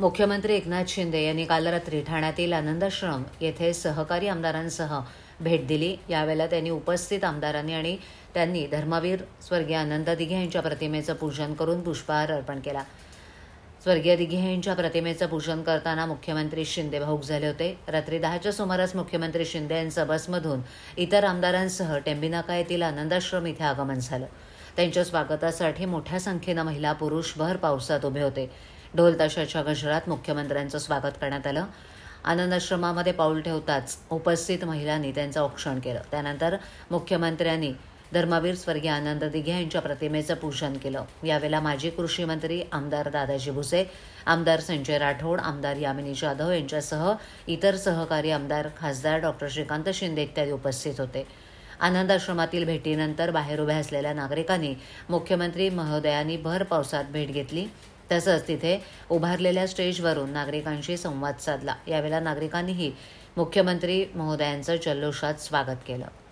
मुख्यमंत्री एकनाथ शिंदे यांनी काल रात्री ठाण्यातील आनंदाश्रम येथे सहकारी आमदारांसह भेट दिली यावेळेला त्यांनी उपस्थित आमदारांनी आणि त्यांनी धर्मवीर स्वर्गीय आनंद दिघे यांच्या प्रतिमेचं पूजन करून पुष्पहार अर्पण केला स्वर्गीय दिघे यांच्या प्रतिमेचं पूजन करताना मुख्यमंत्री शिंदे भाऊक झाले होते रात्री दहाच्या सुमारास मुख्यमंत्री शिंदे यांचं बसमधून इतर आमदारांसह टेंबिनाका येथील आनंदाश्रम इथे आगमन झालं त्यांच्या स्वागतासाठी मोठ्या संख्येनं महिला पुरुष भर पावसात उभे होते ढोल ताशाच्या गजरात मुख्यमंत्र्यांचं स्वागत करण्यात आलं आनंदाश्रमामध्ये पाऊल ठेवताच उपस्थित महिलांनी त्यांचं औक्षण केलं त्यानंतर मुख्यमंत्र्यांनी धर्मवीर स्वर्गीय आनंद दिघे यांच्या प्रतिमेचं पूजन केलं यावेळेला माजी कृषी मंत्री आमदार दादाजी भुसे आमदार संजय राठोड आमदार यामिनी जाधव यांच्यासह इतर सहकारी आमदार खासदार डॉक्टर श्रीकांत शिंदे इत्यादी उपस्थित होते आनंद आश्रमातील भेटीनंतर बाहेर उभ्या असलेल्या नागरिकांनी मुख्यमंत्री महोदयांनी भर पावसात भेट घेतली तसंच तिथे उभारलेल्या स्टेजवरून नागरिकांशी संवाद साधला यावेळेला नागरिकांनीही मुख्यमंत्री महोदयांचं जल्लोषात स्वागत केलं